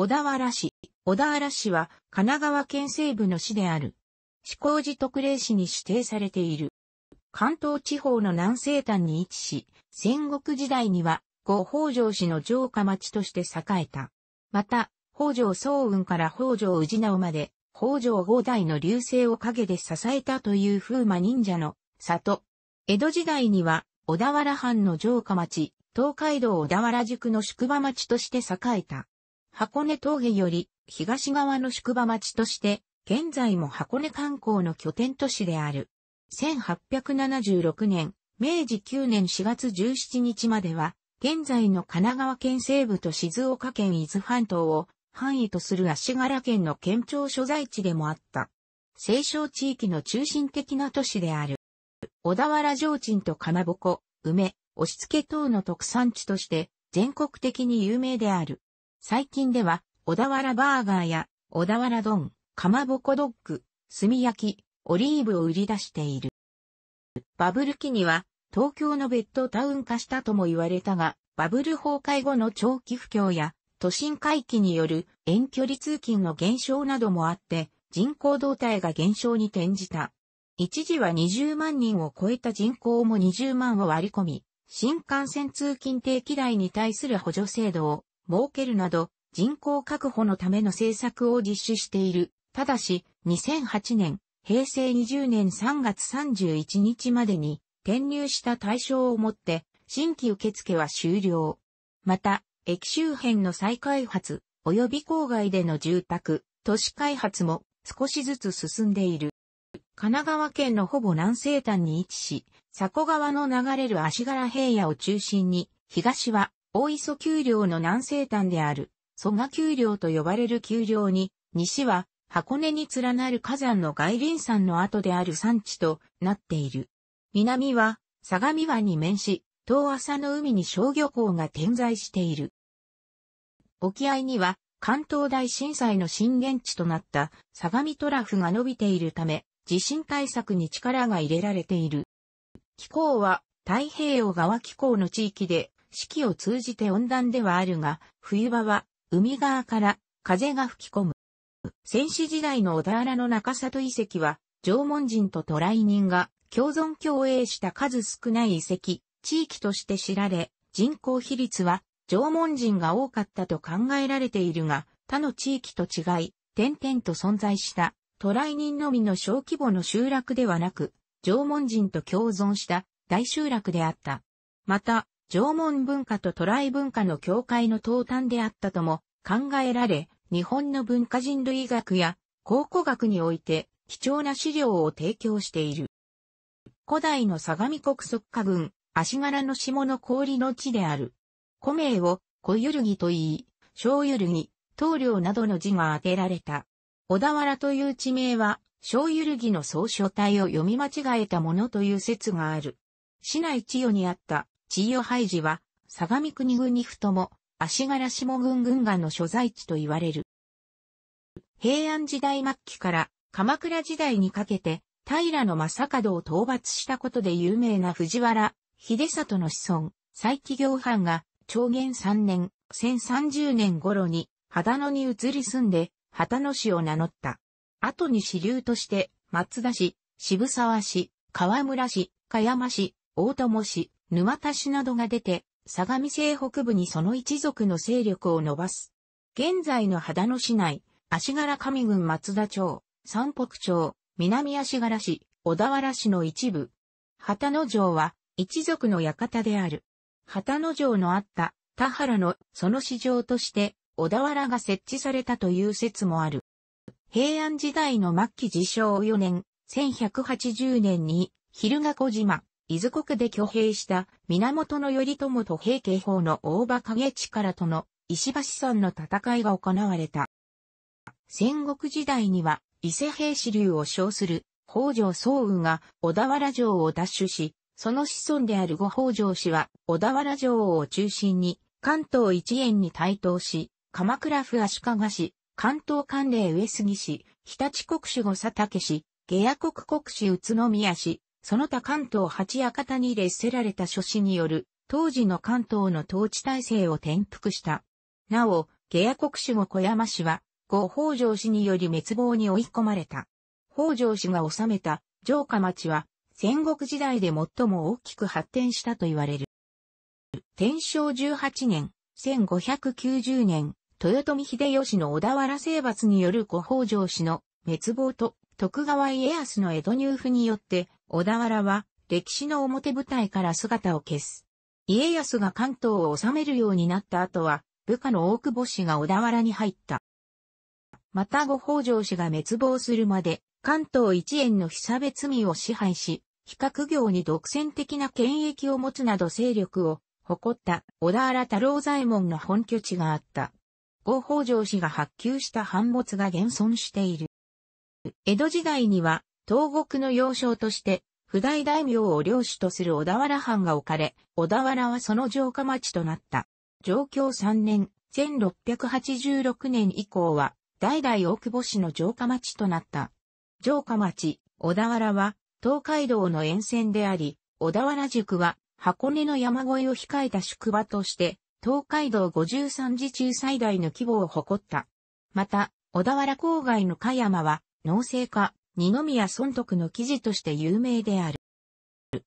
小田原市。小田原市は神奈川県西部の市である。四光寺特例市に指定されている。関東地方の南西端に位置し、戦国時代には後北条氏の城下町として栄えた。また、北条早雲から北条氏直まで、北条五代の流星を陰で支えたという風魔忍者の里。江戸時代には小田原藩の城下町、東海道小田原宿の宿場町として栄えた。箱根峠より東側の宿場町として、現在も箱根観光の拠点都市である。1876年、明治9年4月17日までは、現在の神奈川県西部と静岡県伊豆半島を範囲とする足柄県の県庁所在地でもあった。西湘地域の中心的な都市である。小田原上鎮とかまぼこ、梅、押し付け等の特産地として全国的に有名である。最近では、小田原バーガーや、小田原丼、かまぼこドッグ、炭焼き、オリーブを売り出している。バブル期には、東京のベッドタウン化したとも言われたが、バブル崩壊後の長期不況や、都心回帰による遠距離通勤の減少などもあって、人口動態が減少に転じた。一時は20万人を超えた人口も20万を割り込み、新幹線通勤定期代に対する補助制度を設けるなど、人口確保のための政策を実施している。ただし、2008年、平成20年3月31日までに、転入した対象をもって、新規受付は終了。また、駅周辺の再開発、及び郊外での住宅、都市開発も少しずつ進んでいる。神奈川県のほぼ南西端に位置し、佐古川の流れる足柄平野を中心に、東は大磯丘陵の南西端である、蘇我丘陵と呼ばれる丘陵に、西は箱根に連なる火山の外輪山の跡である山地となっている。南は相模湾に面し、遠浅の海に小漁港が点在している。沖合には関東大震災の震源地となった相模トラフが伸びているため、地震対策に力が入れられている。気候は太平洋側気候の地域で四季を通じて温暖ではあるが、冬場は海側から風が吹き込む。戦死時代の小田原の中里遺跡は、縄文人と渡来人が共存共栄した数少ない遺跡、地域として知られ、人口比率は縄文人が多かったと考えられているが、他の地域と違い、点々と存在した渡来人のみの小規模の集落ではなく、縄文人と共存した大集落であった。また、縄文文化と渡来文化の境界の東端であったとも考えられ、日本の文化人類学や考古学において貴重な資料を提供している。古代の相模国側下郡、足柄の下の氷の地である。古名を小ゆるぎと言い、小ゆるぎ、棟梁などの字が当てられた。小田原という地名は、小ゆるぎの総書体を読み間違えたものという説がある。市内千代にあった千代廃寺は、相模国国太も、足柄下軍軍がの所在地と言われる。平安時代末期から鎌倉時代にかけて、平の正門を討伐したことで有名な藤原、秀里の子孫、再起行藩が、長元3年、1030年頃に、秦野に移り住んで、秦野市を名乗った。後に支流として、松田市、渋沢市、河村市、香山市、大友市、沼田氏などが出て、相模西北部にその一族の勢力を伸ばす。現在の秦野市内、足柄上郡松田町、三北町、南足柄市、小田原市の一部。秦野城は一族の館である。秦野城のあった田原のその市場として小田原が設置されたという説もある。平安時代の末期自称4年、1180年に、昼賀小島、伊豆国で挙兵した源頼朝と平家法の大場影力との石橋山の戦いが行われた。戦国時代には伊勢平氏流を称する北条宗雲が小田原城を奪取し、その子孫である五北条氏は小田原城を中心に関東一円に台頭し、鎌倉府足利市、関東関連上杉氏、日立国主御佐竹氏、下野国国主宇都宮氏、その他関東八館に列せられた諸子による、当時の関東の統治体制を転覆した。なお、下野国主の小山氏は、後北条氏により滅亡に追い込まれた。北条氏が治めた城下町は、戦国時代で最も大きく発展したと言われる。天正18年、1590年、豊臣秀吉の小田原征伐による後北条氏の滅亡と徳川家康の江戸入府によって、小田原は歴史の表舞台から姿を消す。家康が関東を治めるようになった後は、部下の大久保氏が小田原に入った。また後北条氏が滅亡するまで、関東一円の被差別民を支配し、比較業に独占的な権益を持つなど勢力を誇った小田原太郎左衛門の本拠地があった。後北条氏が発給した反物が現存している。江戸時代には、東国の要衝として、不代大名を領主とする小田原藩が置かれ、小田原はその城下町となった。上京3年、1686年以降は、代々大久保市の城下町となった。城下町、小田原は、東海道の沿線であり、小田原宿は、箱根の山越えを控えた宿場として、東海道53次中最大の規模を誇った。また、小田原郊外の香山は、農政家、二宮尊徳の記事として有名である。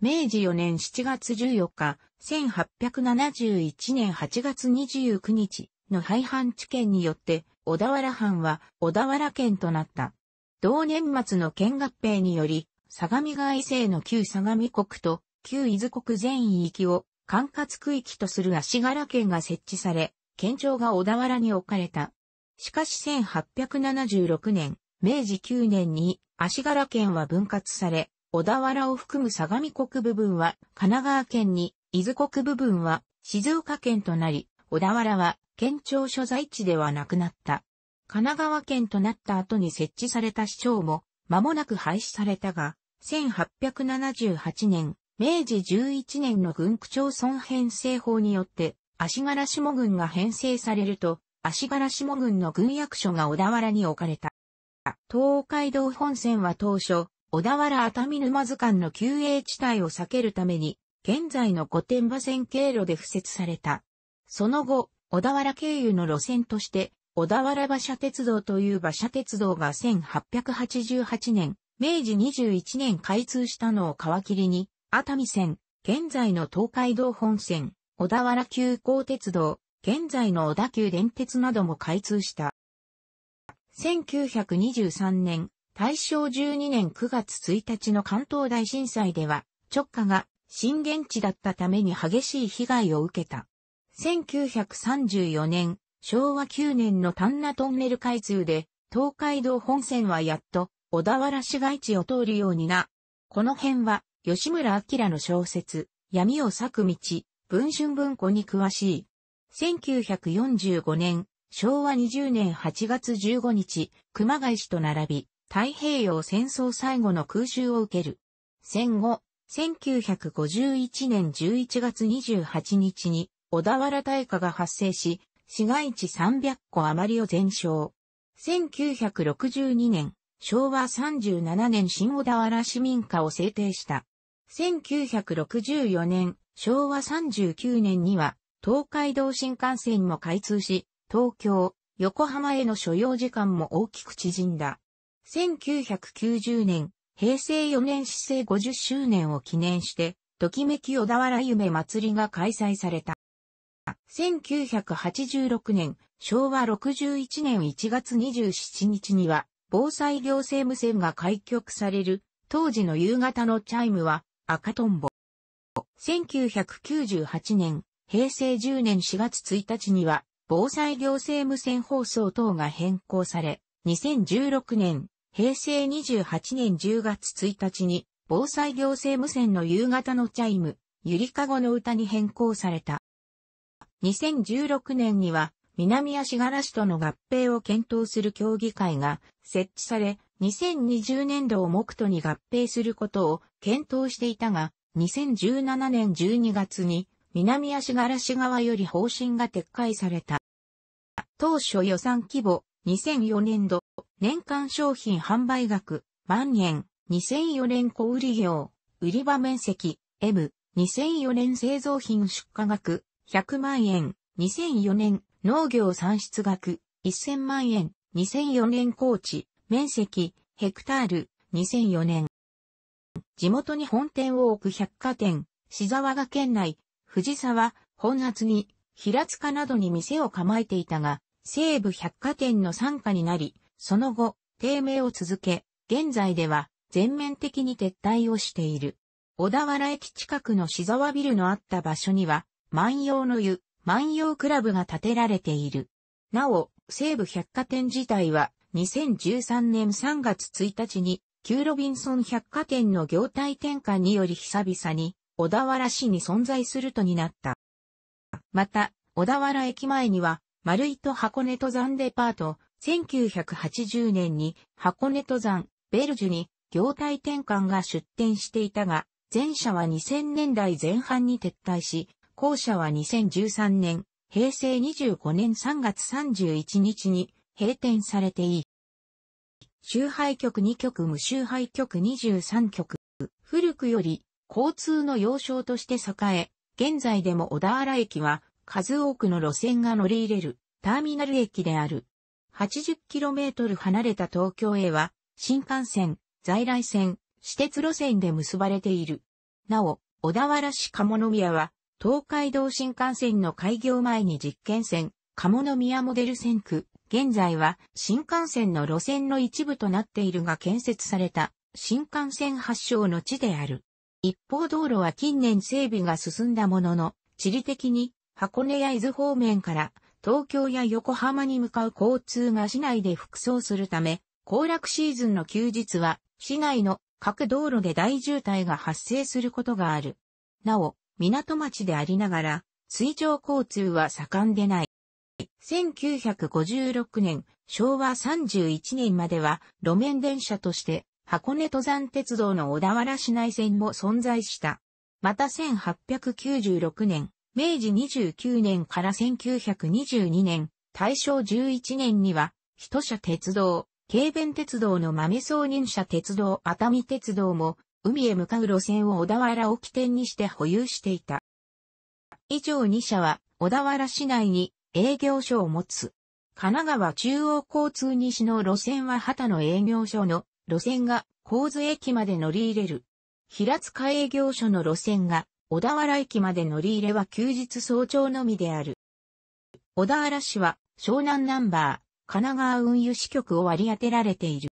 明治4年7月14日、1871年8月29日の廃藩置県によって、小田原藩は小田原県となった。同年末の県合併により、相模川西の旧相模国と旧伊豆国全域を管轄区域とする足柄県が設置され、県庁が小田原に置かれた。しかし1876年、明治9年に足柄県は分割され、小田原を含む相模国部分は神奈川県に、伊豆国部分は静岡県となり、小田原は県庁所在地ではなくなった。神奈川県となった後に設置された市長も間もなく廃止されたが、1878年、明治11年の軍区町村編成法によって、足柄下郡が編成されると、足柄下郡の軍役所が小田原に置かれた。東海道本線は当初、小田原熱海沼津間の休営地帯を避けるために、現在の御殿場線経路で敷設された。その後、小田原経由の路線として、小田原馬車鉄道という馬車鉄道が1888年、明治21年開通したのを皮切りに、熱海線、現在の東海道本線、小田原急行鉄道、現在の小田急電鉄なども開通した。1923年、大正12年9月1日の関東大震災では、直下が震源地だったために激しい被害を受けた。1934年、昭和9年の丹那トンネル開通で、東海道本線はやっと小田原市街地を通るようにな。この辺は、吉村明の小説、闇を裂く道、文春文庫に詳しい。1945年、昭和20年8月15日、熊谷市と並び、太平洋戦争最後の空襲を受ける。戦後、1951年11月28日に小田原大火が発生し、市街地300個余りを全焼。1962年、昭和37年新小田原市民化を制定した。1964年、昭和39年には東海道新幹線も開通し、東京、横浜への所要時間も大きく縮んだ。1990年、平成4年市政50周年を記念して、ときめき小田原夢祭りが開催された。1986年、昭和61年1月27日には、防災行政無線が開局される、当時の夕方のチャイムは、赤とんぼ。1998年、平成10年4月1日には、防災行政無線放送等が変更され、2016年、平成28年10月1日に、防災行政無線の夕方のチャイム、ゆりかごの歌に変更された。2016年には、南足柄市との合併を検討する協議会が設置され、2020年度を目途に合併することを検討していたが、2017年12月に南足柄市側より方針が撤回された。当初予算規模2004年度年間商品販売額万円2004年小売業売り場面積 M 2004年製造品出荷額100万円2004年農業産出額1000万円2004年高知面積ヘクタール2004年地元に本店を置く百貨店、志沢が県内藤沢、本厚木、平塚などに店を構えていたが、西部百貨店の参加になり、その後、低迷を続け、現在では全面的に撤退をしている。小田原駅近くの志沢ビルのあった場所には、万葉の湯、万葉クラブが建てられている。なお、西部百貨店自体は、2013年3月1日に、旧ロビンソン百貨店の業態転換により久々に小田原市に存在するとになった。また、小田原駅前には、丸井と箱根登山デパート、1980年に箱根登山、ベルジュに業態転換が出店していたが、前者は2000年代前半に撤退し、後者は2013年、平成25年3月31日に閉店されていい。周廃局2局無周廃局23局。古くより交通の要衝として栄え、現在でも小田原駅は数多くの路線が乗り入れるターミナル駅である。80km 離れた東京へは新幹線、在来線、私鉄路線で結ばれている。なお、小田原市鴨宮は東海道新幹線の開業前に実験線、鴨宮モデル線区、現在は新幹線の路線の一部となっているが建設された新幹線発祥の地である。一方道路は近年整備が進んだものの、地理的に箱根や伊豆方面から東京や横浜に向かう交通が市内で服装するため、行楽シーズンの休日は市内の各道路で大渋滞が発生することがある。なお、港町でありながら、水上交通は盛んでない。1956年、昭和31年までは路面電車として箱根登山鉄道の小田原市内線も存在した。また1896年、明治29年から1922年、大正11年には、人社鉄道、軽便鉄道の豆送人車鉄道熱海鉄道も、海へ向かう路線を小田原を起点にして保有していた。以上2社は、小田原市内に営業所を持つ。神奈川中央交通西の路線は畑の営業所の路線が神津駅まで乗り入れる。平塚営業所の路線が小田原駅まで乗り入れは休日早朝のみである。小田原市は湘南ナンバー、神奈川運輸支局を割り当てられている。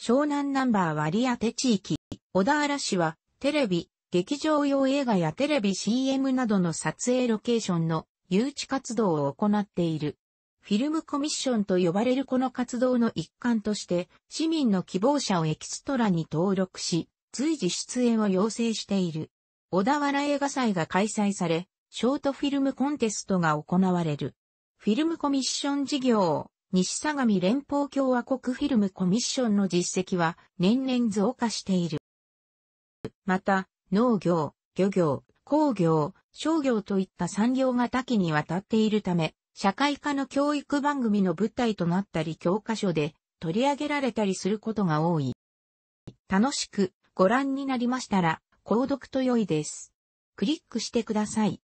湘南ナンバー割り当て地域。小田原市はテレビ、劇場用映画やテレビ CM などの撮影ロケーションの誘致活動を行っている。フィルムコミッションと呼ばれるこの活動の一環として、市民の希望者をエキストラに登録し、随時出演を要請している。小田原映画祭が開催され、ショートフィルムコンテストが行われる。フィルムコミッション事業を西相模連邦共和国フィルムコミッションの実績は年々増加している。また、農業、漁業、工業、商業といった産業が多岐にわたっているため、社会科の教育番組の舞台となったり教科書で取り上げられたりすることが多い。楽しくご覧になりましたら、購読と良いです。クリックしてください。